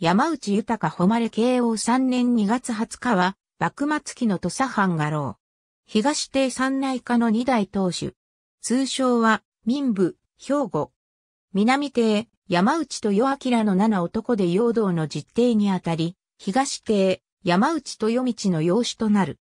山内豊誉慶応3年2月20日は、幕末期の土佐藩画廊。東帝三内科の二代当主。通称は、民部、兵庫。南帝、山内豊明の七男で陽道の実帝にあたり、東帝、山内豊道の養子となる。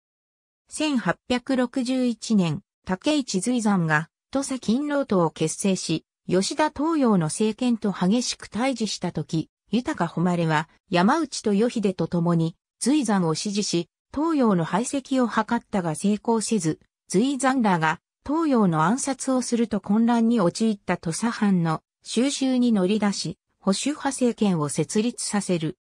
1861年、竹市随山が、土佐勤労党を結成し、吉田東洋の政権と激しく対峙した時、豊誉は山内と与秀と共に随山を支持し、東洋の排斥を図ったが成功せず、随山らが東洋の暗殺をすると混乱に陥った土佐藩の収集に乗り出し、保守派政権を設立させる。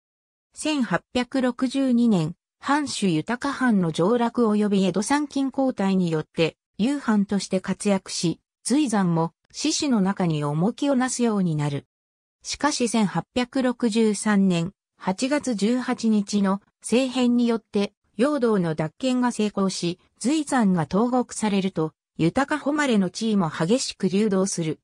1862年、藩主豊藩の上落及び江戸参勤交代によって、夕藩として活躍し、随山も志士の中に重きをなすようになる。しかし1863年8月18日の政変によって、陽道の奪権が成功し、随山が投獄されると、豊か誉の地位も激しく流動する。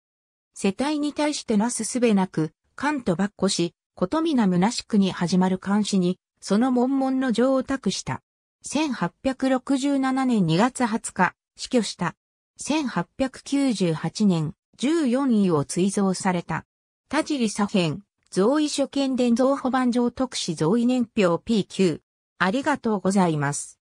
世帯に対してなすすべなく、官と跋扈し、ことみな虚しくに始まる監視に、その悶々の情を託した。1867年2月20日、死去した。1898年、14位を追贈された。田尻左辺、増位所見伝贈保番上特使増位年表 p q ありがとうございます。